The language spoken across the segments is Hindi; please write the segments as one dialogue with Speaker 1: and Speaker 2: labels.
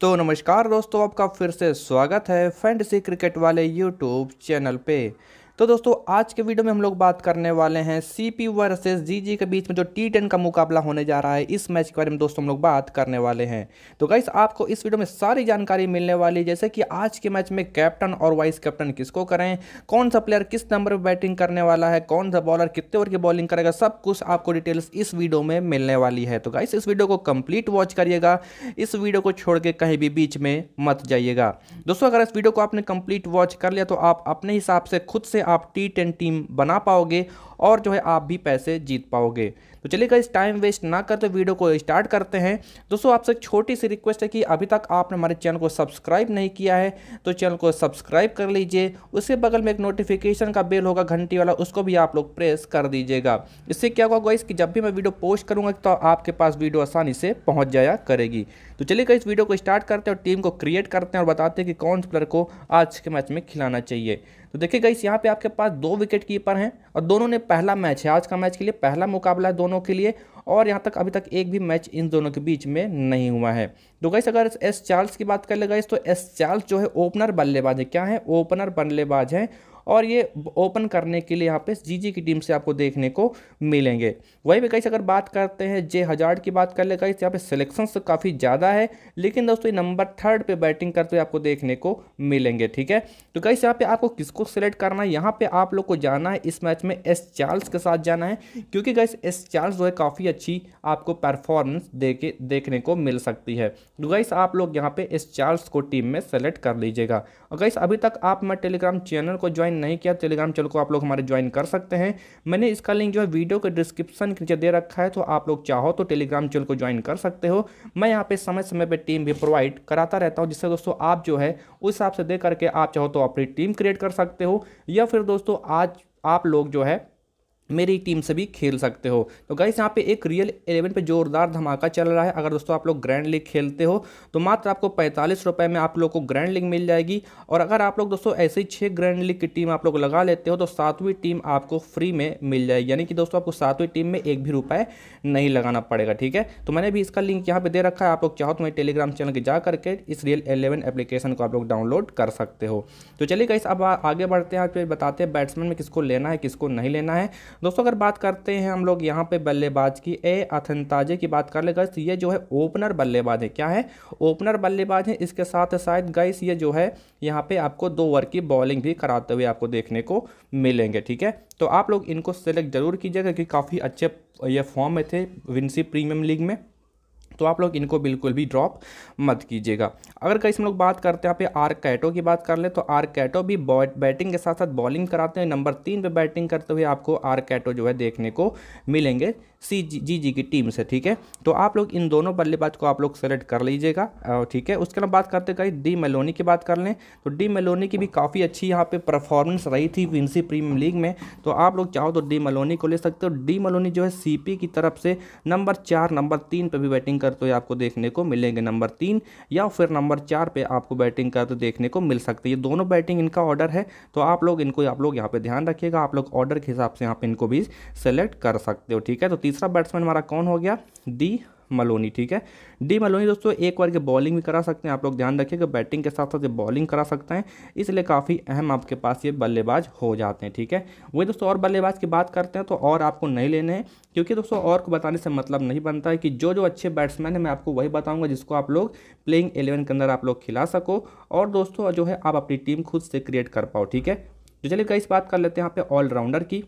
Speaker 1: तो नमस्कार दोस्तों आपका फिर से स्वागत है फैंटसी क्रिकेट वाले यूट्यूब चैनल पे तो दोस्तों आज के वीडियो में हम लोग बात करने वाले हैं सी पी वर्सेज जी जी के बीच में जो टी टेन का मुकाबला होने जा रहा है इस मैच के बारे में दोस्तों हम लोग बात करने वाले हैं तो गाइस आपको इस वीडियो में सारी जानकारी मिलने वाली है जैसे कि आज के मैच में कैप्टन और वाइस कैप्टन किसको करें कौन सा प्लेयर किस नंबर पर बैटिंग करने वाला है कौन सा बॉलर कितने ओवर की बॉलिंग करेगा सब कुछ आपको डिटेल्स इस वीडियो में मिलने वाली है तो गाइस इस वीडियो को कंप्लीट वॉच करिएगा इस वीडियो को छोड़ के कहीं भी बीच में मत जाइएगा दोस्तों अगर इस वीडियो को आपने कंप्लीट वॉच कर लिया तो आप अपने हिसाब से खुद से आप टी टेन टीम बना पाओगे और जो है आप भी पैसे जीत पाओगे तो चलिएगा इस टाइम वेस्ट ना करते वीडियो को स्टार्ट करते हैं दोस्तों आपसे एक छोटी सी रिक्वेस्ट है कि अभी तक आपने हमारे चैनल को सब्सक्राइब नहीं किया है तो चैनल को सब्सक्राइब कर लीजिए उसके बगल में एक नोटिफिकेशन का बेल होगा घंटी वाला उसको भी आप लोग प्रेस कर दीजिएगा इससे क्या होगा इसकी कि जब भी मैं वीडियो पोस्ट करूँगा तो आपके पास वीडियो आसानी से पहुँच जाया करेगी तो चलिएगा इस वीडियो को स्टार्ट करते हैं और टीम को क्रिएट करते हैं और बताते हैं कि कौन से प्लेयर को आज के मैच में खिलाना चाहिए तो देखिए गई यहाँ पे आपके पास दो विकेट कीपर हैं और दोनों ने पहला मैच है आज का मैच के लिए पहला मुकाबला है दोनों के लिए और यहाँ तक अभी तक एक भी मैच इन दोनों के बीच में नहीं हुआ है तो गई अगर एस चार्ल्स की बात कर ले गई तो एस चार्ल्स जो है ओपनर बल्लेबाज है क्या है ओपनर बल्लेबाज है और ये ओपन करने के लिए यहाँ पे जीजी की टीम से आपको देखने को मिलेंगे वहीं पे कैसे अगर बात करते हैं जे हजार्ड की बात कर ले गाइस यहाँ पे सिलेक्शन तो काफ़ी ज़्यादा है लेकिन दोस्तों नंबर थर्ड पे बैटिंग करते हुए आपको देखने को मिलेंगे ठीक है तो गाइस यहाँ पे आपको किसको सिलेक्ट करना है यहाँ पर आप लोग को जाना है इस मैच में एस चार्ल्स के साथ जाना है क्योंकि गैस एस चार्ल्स जो है काफ़ी अच्छी आपको परफॉर्मेंस दे के देखने को मिल सकती है तो गैस आप लोग यहाँ पे एस चार्ल्स को टीम में सेलेक्ट कर लीजिएगा और गैस अभी तक आप मैं टेलीग्राम चैनल को ज्वाइन ज्वाइन नहीं किया टेलीग्राम चैनल को आप लोग हमारे ज्वाइन कर सकते हैं मैंने इसका लिंक जो है वीडियो के डिस्क्रिप्शन के नीचे दे रखा है तो आप लोग चाहो तो टेलीग्राम चैनल को ज्वाइन कर सकते हो मैं यहाँ पे समय समय पर टीम भी प्रोवाइड कराता रहता हूँ जिससे दोस्तों आप जो है उस हिसाब से दे करके आप चाहो तो अपनी टीम क्रिएट कर सकते हो या फिर दोस्तों आज आप लोग जो है मेरी टीम से भी खेल सकते हो तो गाइस यहाँ पे एक रियल एलेवन पे जोरदार धमाका चल रहा है अगर दोस्तों आप लोग ग्रैंड लीग खेलते हो तो मात्र आपको पैंतालीस रुपये में आप लोग को ग्रैंड लीग मिल जाएगी और अगर आप लोग दोस्तों ऐसे ही छः ग्रैंड लीग की टीम आप लोग लगा लेते हो तो सातवीं टीम आपको फ्री में मिल जाएगी यानी कि दोस्तों आपको सातवीं टीम में एक भी रुपये नहीं लगाना पड़ेगा ठीक है तो मैंने भी इसका लिंक यहाँ पर दे रखा है आप लोग चाहो तो मेरे टेलीग्राम चैनल के जा करके इस रियल एलेवन एप्लीकेशन को आप लोग डाउनलोड कर सकते हो तो चलिए गाइस अब आगे बढ़ते हैं फिर बताते हैं बैट्समैन में किसको लेना है किसको नहीं लेना है दोस्तों अगर बात करते हैं हम लोग यहाँ पे बल्लेबाज की ए अथनताजे की बात कर ले गए तो ये जो है ओपनर बल्लेबाज है क्या है ओपनर बल्लेबाज है इसके साथ शायद गैस ये जो है यहाँ पे आपको दो ओवर की बॉलिंग भी कराते हुए आपको देखने को मिलेंगे ठीक है तो आप लोग इनको सेलेक्ट जरूर कीजिएगा क्योंकि काफ़ी अच्छे ये फॉर्म में थे विंसी प्रीमियम लीग में तो आप लोग इनको बिल्कुल भी ड्रॉप मत कीजिएगा अगर कहीं हम लोग बात करते हैं यहाँ पे आर कैटो की बात कर ले तो आर कैटो भी बैटिंग के साथ साथ बॉलिंग कराते हैं नंबर तीन पे बैटिंग करते हुए आपको आर कैटो जो है देखने को मिलेंगे सी जी जी, जी की टीम से ठीक है तो आप लोग इन दोनों बल्लेबाज को आप लोग सेलेक्ट कर लीजिएगा ठीक है उसके अलावा बात करते कहीं डी मेलोनी की बात कर लें तो डी मेलोनी की भी काफ़ी अच्छी यहाँ पे परफॉर्मेंस रही थी विंसी प्रीमियर लीग में तो आप लोग चाहो तो डी मेलोनी को ले सकते हो डी मेलोनी जो है सी की तरफ से नंबर चार नंबर तीन पर भी बैटिंग करते हुए आपको देखने को मिलेंगे नंबर तीन या फिर नंबर चार पर आपको बैटिंग करते देखने को मिल सकती है दोनों बैटिंग इनका ऑर्डर है तो आप लोग इनको आप लोग यहाँ पर ध्यान रखिएगा आप लोग ऑर्डर के हिसाब से यहाँ पर इनको भी सेलेक्ट कर सकते हो ठीक है तो तीसरा बैट्समैन हमारा कौन हो गया डी मलोनी ठीक है डी मलोनी दोस्तों एक बार के बॉलिंग भी करा सकते हैं आप लोग ध्यान रखिएगा बैटिंग के साथ साथ ये बॉलिंग करा सकते हैं इसलिए काफ़ी अहम आपके पास ये बल्लेबाज हो जाते हैं ठीक है वही दोस्तों और बल्लेबाज की बात करते हैं तो और आपको नहीं लेने हैं क्योंकि दोस्तों और को बताने से मतलब नहीं बनता है कि जो जो अच्छे बैट्समैन है मैं आपको वही बताऊँगा जिसको आप लोग प्लेइंग एलेवन के अंदर आप लोग खिला सको और दोस्तों जो है आप अपनी टीम खुद से क्रिएट कर पाओ ठीक है तो चलिए कई बात कर लेते हैं यहाँ पे ऑलराउंडर की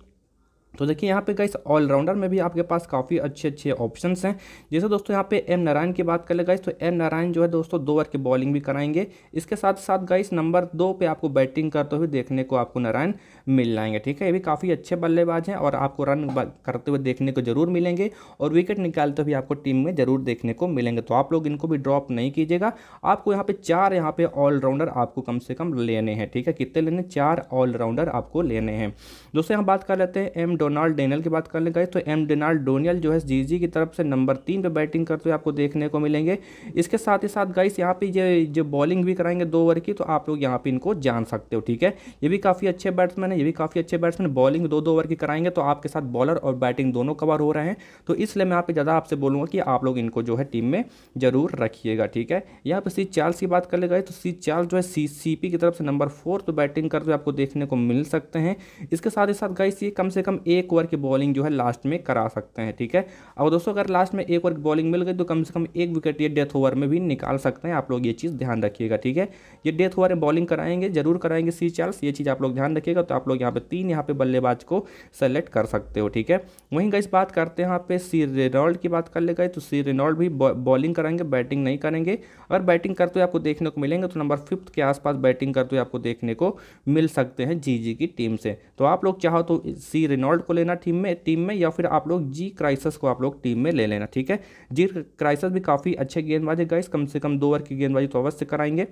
Speaker 1: तो देखिए यहाँ पे गाइस ऑलराउंडर में भी आपके पास काफ़ी अच्छे अच्छे ऑप्शन हैं जैसे दोस्तों यहाँ पे एम नारायण की बात कर ले गाइस तो एम नारायण जो है दोस्तों दो ओवर की बॉलिंग भी कराएंगे इसके साथ साथ गाइस नंबर दो पे आपको बैटिंग करते हुए देखने को आपको नारायण मिल जाएंगे ठीक है ये भी काफ़ी अच्छे बल्लेबाज हैं और आपको रन करते हुए देखने को जरूर मिलेंगे और विकेट निकालते हुए आपको टीम में जरूर देखने को मिलेंगे तो आप लोग इनको भी ड्रॉप नहीं कीजिएगा आपको यहाँ पे चार यहाँ पे ऑलराउंडर आपको कम से कम लेने हैं ठीक है कितने लेने चार ऑलराउंडर आपको लेने हैं दोस्तों यहाँ बात कर लेते हैं एम डोनाल्ड डेनियल की बात कर करने गए तो एम डोनाल्ड डोनियल जो है जीजी की तरफ से नंबर तीन पर बैटिंग करते हुए आपको देखने को मिलेंगे इसके साथ ही साथ गाइस यहाँ पे ये जो बॉलिंग भी कराएंगे दो ओवर की तो आप लोग यहाँ पे इनको जान सकते हो ठीक है ये भी काफ़ी अच्छे बैट्समैन है ये भी काफ़ी अच्छे बैट्समैन बॉलिंग दो दो ओवर की कराएंगे तो आपके साथ बॉलर और बैटिंग दोनों कवर हो रहे हैं तो इसलिए मैं आप ज़्यादा आपसे बोलूँगा कि आप लोग इनको जो है टीम में ज़रूर रखिएगा ठीक है यहाँ पर सी चार्ल्स की बात कर ले गए तो सी चार्ल्स जो है सी सी पी की तरफ से नंबर फोर तो बैटिंग करते हुए आपको देखने को मिल सकते हैं इसके साथ ही साथ गाइस ये कम से कम एक ओवर की बॉलिंग जो है लास्ट में करा सकते हैं ठीक है और दोस्तों अगर लास्ट में एक ओवर की बॉलिंग मिल गई तो कम से कम एक विकेट ये डेथ ओवर में भी निकाल सकते हैं आप लोग ये चीज़ ध्यान रखिएगा ठीक है ये डेथ ओवर में बॉलिंग कराएंगे जरूर कराएंगे सी चार्ल्स ये चीज़ आप लोग ध्यान रखिएगा तो आप लोग यहाँ पर तीन यहाँ पर बल्लेबाज को सेलेक्ट कर सकते हो ठीक है वहीं गई बात करते हैं यहाँ पे सी रेनॉल्ड की बात कर ले गए तो सी रेनॉल्ड भी बॉलिंग कराएंगे बैटिंग नहीं करेंगे अगर बैटिंग करते हुए आपको देखने को मिलेंगे तो नंबर फिफ्थ के आसपास बैटिंग करते हुए आपको देखने को मिल सकते हैं जी की टीम से तो आप लोग चाहो तो सी रेनॉल्ड वर्ल्ड को लेना टीम में टीम में या फिर आप लोग जी क्राइसिस को आप लोग टीम में ले लेना ठीक है जी क्राइसिस भी काफ़ी अच्छे गेंदबाज है गाइस कम से कम दो ओवर की गेंदबाजी तो अवश्य कराएंगे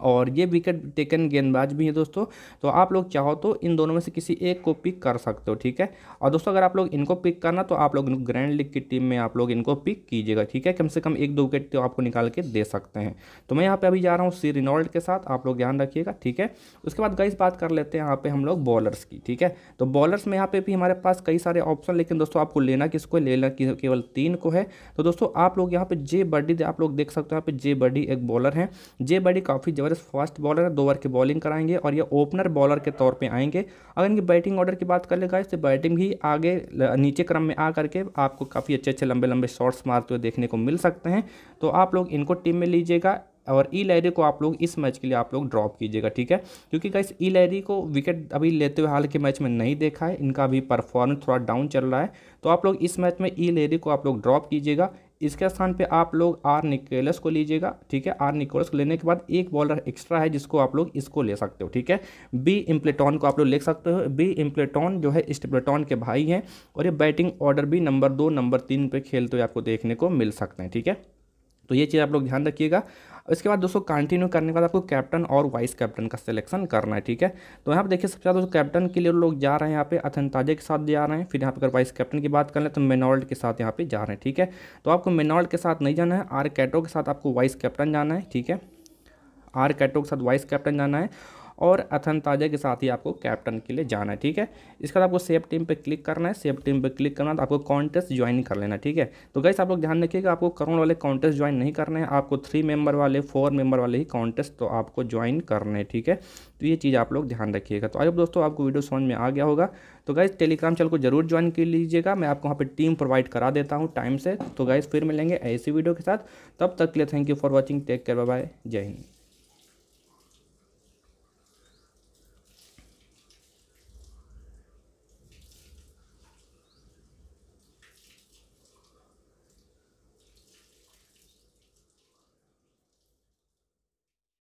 Speaker 1: और ये विकेट टेकन गेंदबाज भी है दोस्तों तो आप लोग चाहो तो इन दोनों में से किसी एक को पिक कर सकते हो ठीक है और दोस्तों अगर आप लोग इनको पिक करना तो आप लोग ग्रैंड लीग की टीम में आप लोग इनको पिक कीजिएगा ठीक है कम से कम एक दो विकेट तो आपको निकाल के दे सकते हैं तो मैं यहाँ पर अभी जा रहा हूँ सी रिनॉल्ड के साथ आप लोग ध्यान रखिएगा ठीक है उसके बाद गई बात कर लेते हैं यहाँ पर हम लोग बॉलर्स की ठीक है तो बॉलर्स में यहाँ पर भी हमारे पास कई सारे ऑप्शन लेकिन दोस्तों आपको लेना किसको लेना केवल तीन को है तो दोस्तों आप लोग यहाँ पर जे बर्डी आप लोग देख सकते हो यहाँ पर जे बर्डी एक बॉलर है जे बर्डी काफ़ी काफ़ी ज़बरदस्त फास्ट बॉलर है दो ओवर की बॉलिंग कराएंगे और ये ओपनर बॉलर के तौर पर आएंगे अगर इनकी बैटिंग ऑर्डर की बात कर लेगा इससे बैटिंग भी आगे नीचे क्रम में आ करके आपको काफ़ी अच्छे अच्छे लंबे लंबे शॉट्स मारते हुए देखने को मिल सकते हैं तो आप लोग इनको टीम में लीजिएगा और ई लैरी को आप लोग इस मैच के लिए आप लोग ड्रॉप कीजिएगा ठीक है क्योंकि गाइस ई लैरी को विकेट अभी लेते हुए हाल के मैच में नहीं देखा है इनका अभी परफॉर्मेंस थोड़ा डाउन चल रहा है तो आप लोग इस मैच में ई लैरी को आप लोग ड्रॉप कीजिएगा इसके स्थान पे आप लोग आर निकोलस को लीजिएगा ठीक है आर निकोलस को लेने के बाद एक बॉलर एक्स्ट्रा है जिसको आप लोग इसको ले सकते हो ठीक है बी इम्प्लेटॉन को आप लोग ले सकते हो बी इम्प्लेटॉन जो है स्टिप्लेटॉन के भाई हैं और ये बैटिंग ऑर्डर भी नंबर दो नंबर तीन पे खेलते तो हुए आपको देखने को मिल सकते हैं ठीक है तो ये चीज़ आप लोग ध्यान रखिएगा उसके बाद दोस्तों कंटिन्यू करने के बाद आपको कैप्टन और वाइस कैप्टन का सिलेक्शन करना है ठीक है तो यहाँ पर देखिए सबसे ज़्यादा कैप्टन के लिए लोग जा रहे हैं यहाँ पे अथनताजे के साथ जा रहे हैं फिर यहाँ पर अगर वाइस कैप्टन की बात कर लें तो मेनॉल्ड के साथ यहाँ पर जा रहे हैं ठीक है तो आपको मेनॉल्ड के साथ नहीं जाना है आर कैटो के साथ आपको वाइस कैप्टन जाना है ठीक है आर कैटो के साथ वाइस कैप्टन जाना है और अथन ताजा के साथ ही आपको कैप्टन के लिए जाना है ठीक है इसके बाद आपको सेव टीम पे क्लिक करना है सेफ टीम पे क्लिक करना है तो आपको कॉन्टेस्ट ज्वाइन कर लेना ठीक है तो गैस आप लोग ध्यान रखिएगा आपको करोड़ वाले कॉन्टेस्ट ज्वाइन नहीं करने हैं आपको थ्री मेंबर वाले फोर मेंबर वाले ही कॉन्टेस्ट तो आपको ज्वाइन करने हैं ठीक है तो ये चीज़ आप लोग ध्यान रखिएगा तो आई दोस्तों आपको वीडियो समझ में आ गया होगा तो गाइज टेलीग्राम चैनल को जरूर ज्वाइन कर लीजिएगा मैं आपको वहाँ पर टीम प्रोवाइड करा देता हूँ टाइम से तो गैस फिर मिलेंगे ऐसी वीडियो के साथ तब तक के लिए thank you for watching take care bye जय हिंद